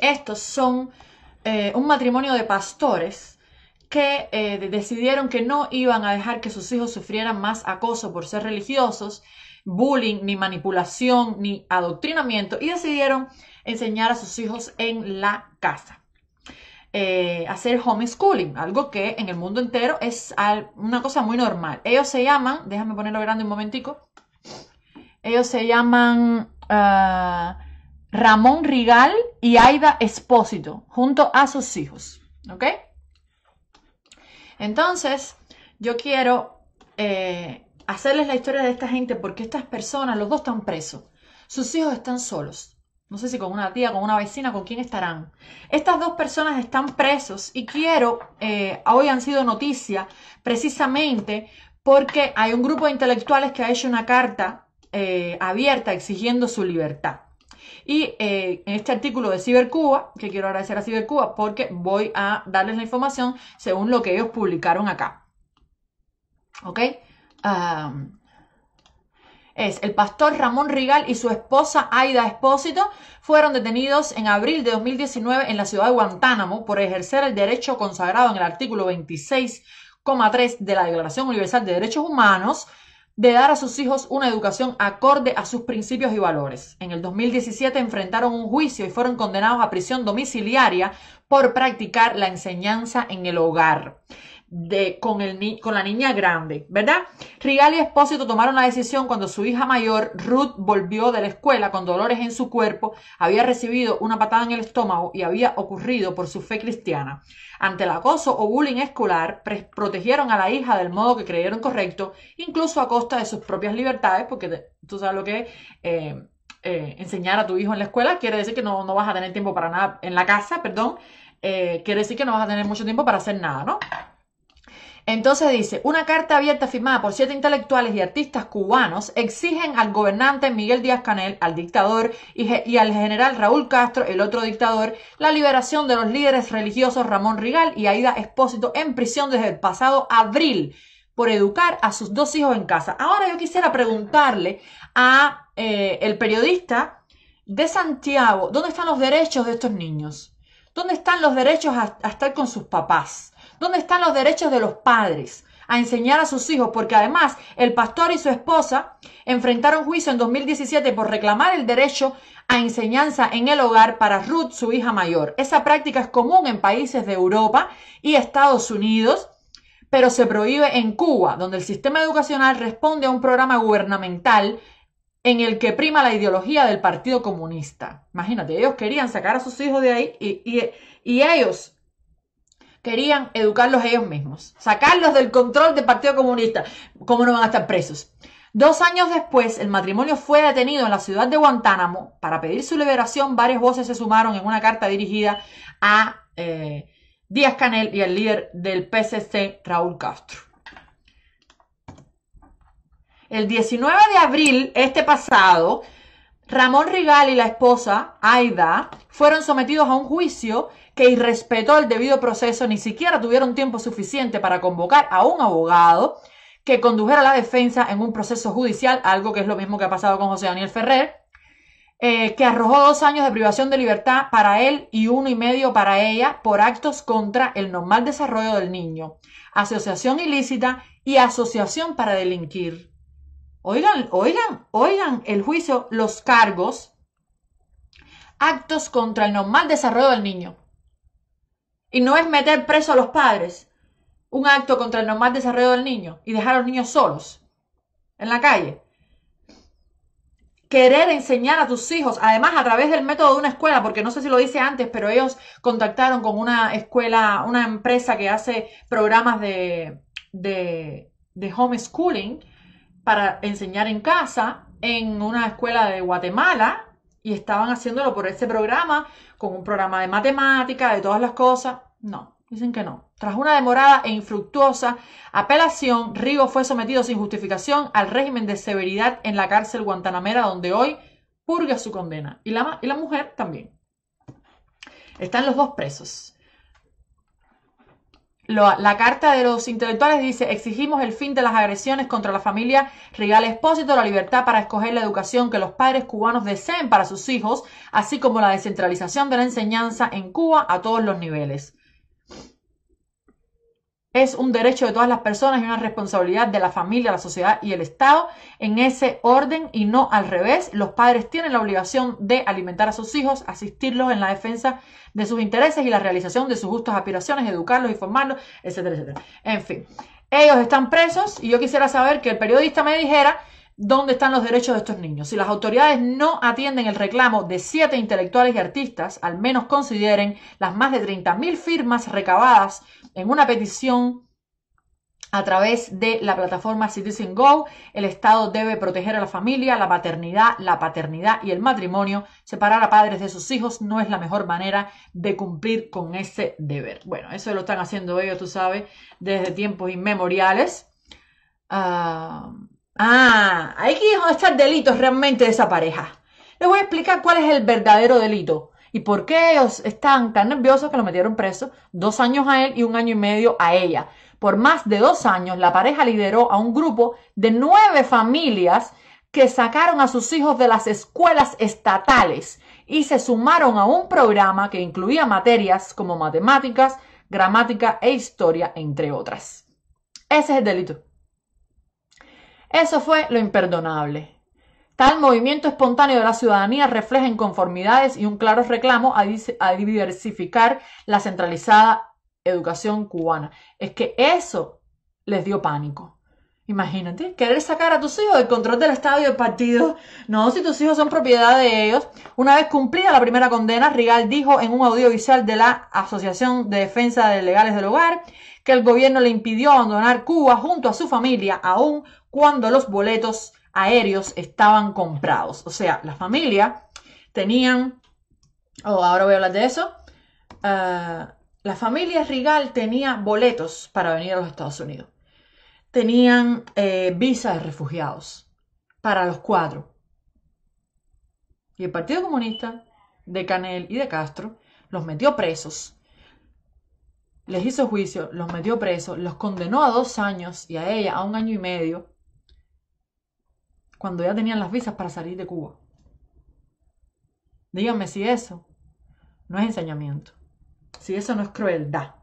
estos son eh, un matrimonio de pastores que eh, decidieron que no iban a dejar que sus hijos sufrieran más acoso por ser religiosos, bullying, ni manipulación, ni adoctrinamiento, y decidieron enseñar a sus hijos en la casa. Eh, hacer homeschooling, algo que en el mundo entero es una cosa muy normal. Ellos se llaman, déjame ponerlo grande un momentico, ellos se llaman... Ah, Ramón Rigal y Aida Espósito, junto a sus hijos. ¿Ok? Entonces, yo quiero eh, hacerles la historia de esta gente porque estas personas, los dos están presos. Sus hijos están solos. No sé si con una tía, con una vecina, con quién estarán. Estas dos personas están presos y quiero, eh, hoy han sido noticia precisamente porque hay un grupo de intelectuales que ha hecho una carta eh, abierta exigiendo su libertad. Y eh, en este artículo de Cibercuba, que quiero agradecer a Cibercuba porque voy a darles la información según lo que ellos publicaron acá. ¿Ok? es el pastor Ramón Rigal y su esposa Aida Espósito fueron detenidos en abril de 2019 en la ciudad de Guantánamo por ejercer el derecho consagrado en el artículo 26,3 de la Declaración Universal de Derechos Humanos de dar a sus hijos una educación acorde a sus principios y valores. En el 2017 enfrentaron un juicio y fueron condenados a prisión domiciliaria por practicar la enseñanza en el hogar con, la niña grande, ¿verdad? Rigal y Espósito tomaron la decisión cuando su hija mayor, Ruth, volvió de la escuela con dolores en su cuerpo, había recibido una patada en el estómago y había ocurrido por su fe cristiana. Ante el acoso o bullying escolar, protegieron a la hija del modo que creyeron correcto, incluso a costa de sus propias libertades, porque tú sabes lo que es. Eh, eh, enseñar a tu hijo en la escuela quiere decir que no, vas a tener tiempo para nada en la casa, perdón, eh, quiere decir que no vas a tener mucho tiempo para hacer nada, ¿no? Entonces dice, una carta abierta firmada por siete intelectuales y artistas cubanos exigen al gobernante Miguel Díaz Canel, al dictador y, al general Raúl Castro, el otro dictador, la liberación de los líderes religiosos Ramón Rigal y Aida Espósito en prisión desde el pasado abril por educar a sus dos hijos en casa. Ahora yo quisiera preguntarle a eh, el periodista de Santiago, ¿dónde están los derechos de estos niños? ¿Dónde están los derechos a estar con sus papás? ¿Dónde están los derechos de los padres? a enseñar a sus hijos, porque además el pastor y su esposa enfrentaron juicio en 2017 por reclamar el derecho a enseñanza en el hogar para Ruth, su hija mayor. Esa práctica es común en países de Europa y Estados Unidos, pero se prohíbe en Cuba, donde el sistema educacional responde a un programa gubernamental en el que prima la ideología del Partido Comunista. Imagínate, ellos querían sacar a sus hijos de ahí y, ellos querían educarlos ellos mismos, sacarlos del control del Partido Comunista. ¿Cómo no van a estar presos? Dos años después, el matrimonio fue detenido en la ciudad de Guantánamo. Para pedir su liberación, varias voces se sumaron en una carta dirigida a eh, Díaz Canel y al líder del PCC, Raúl Castro. El 19 de abril, este pasado, Ramón Rigal y la esposa, Aida, fueron sometidos a un juicio que irrespetó el debido proceso, ni siquiera tuvieron tiempo suficiente para convocar a un abogado que condujera la defensa en un proceso judicial, algo que es lo mismo que ha pasado con José Daniel Ferrer, eh, que arrojó dos años de privación de libertad para él y uno y medio para ella por actos contra el normal desarrollo del niño, asociación ilícita y asociación para delinquir. Oigan, oigan, oigan el juicio, los cargos, actos contra el normal desarrollo del niño. Y no es meter preso a los padres un acto contra el normal desarrollo del niño y dejar a los niños solos en la calle. Querer enseñar a tus hijos, además a través del método de una escuela, porque no sé si lo dice antes, pero ellos contactaron con una escuela, una empresa que hace programas de, de, de homeschooling para enseñar en casa en una escuela de Guatemala y estaban haciéndolo por ese programa, con un programa de matemática, de todas las cosas. No, dicen que no. Tras una demorada e infructuosa apelación, Rigo fue sometido sin justificación al régimen de severidad en la cárcel guantanamera donde hoy purga su condena. Y la, y la mujer también. Están los dos presos la carta de los intelectuales dice, exigimos el fin de las agresiones contra la familia Regal Espósito, la libertad para escoger la educación que los padres cubanos deseen para sus hijos, así como la descentralización de la enseñanza en Cuba a todos los niveles es un derecho de todas las personas y una responsabilidad de la familia, la sociedad y el Estado en ese orden y no al revés. Los padres tienen la obligación de alimentar a sus hijos, asistirlos en la defensa de sus intereses y la realización de sus justas aspiraciones, educarlos y formarlos, etcétera, etcétera. En fin, ellos están presos y yo quisiera saber que el periodista me dijera dónde están los derechos de estos niños. Si las autoridades no atienden el reclamo de siete intelectuales y artistas, al menos consideren las más de 30.000 firmas recabadas en una petición a través de la plataforma Citizen Go, el Estado debe proteger a la familia, la paternidad, la paternidad y el matrimonio. Separar a padres de sus hijos no es la mejor manera de cumplir con ese deber. Bueno, eso lo están haciendo ellos, tú sabes, desde tiempos inmemoriales. Ah, Ah, hay que estar delitos realmente de esa pareja. Les voy a explicar cuál es el verdadero delito y por qué ellos están tan nerviosos que lo metieron preso dos años a él y un año y medio a ella. Por más de dos años, la pareja lideró a un grupo de nueve familias que sacaron a sus hijos de las escuelas estatales y se sumaron a un programa que incluía materias como matemáticas, gramática e historia, entre otras. Ese es el delito. Eso fue lo imperdonable. Tal movimiento espontáneo de la ciudadanía refleja inconformidades y un claro reclamo a, diversificar la centralizada educación cubana. Es que eso les dio pánico. Imagínate, querer sacar a tus hijos del control del Estado y del partido. No, si tus hijos son propiedad de ellos. Una vez cumplida la primera condena, Rigal dijo en un audiovisual de la Asociación de Defensa de Legales del Hogar que el gobierno le impidió abandonar Cuba junto a su familia, aun cuando los boletos aéreos estaban comprados. O sea, la familia tenían, oh, ahora voy a hablar de eso, eh, la familia Rigal tenía boletos para venir a los Estados Unidos. Tenían eh, visas de refugiados para los cuatro. Y el Partido Comunista de Canel y de Castro los metió presos les hizo juicio, los metió presos, los condenó a dos años y a ella a un año y medio, cuando ya tenían las visas para salir de Cuba. Díganme si eso no es enseñamiento, si eso no es crueldad.